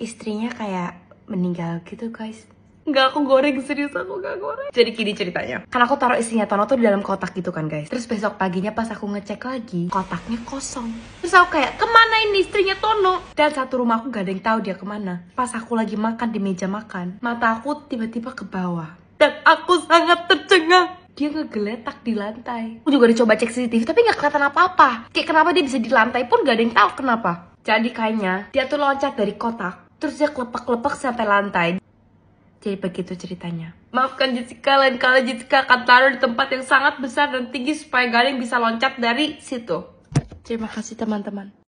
istrinya kayak meninggal gitu guys nggak aku goreng, serius aku nggak goreng Jadi gini ceritanya Kan aku taruh istrinya Tono tuh di dalam kotak gitu kan guys Terus besok paginya pas aku ngecek lagi Kotaknya kosong Terus aku kayak kemana ini istrinya Tono Dan satu rumah aku nggak ada yang tahu dia kemana Pas aku lagi makan di meja makan Mata aku tiba-tiba ke bawah Dan aku sangat tercengang dia ngegeletak di lantai. Aku juga dicoba cek CCTV tapi nggak kelihatan apa-apa. Kayak kenapa dia bisa di lantai pun gak ada yang tahu kenapa. Jadi kayaknya dia tuh loncat dari kotak Terus dia kelepak-kelepak sampai lantai. Jadi begitu ceritanya. Maafkan Jessica, lain kali Jessica akan taruh di tempat yang sangat besar dan tinggi supaya Galing bisa loncat dari situ. Terima kasih teman-teman.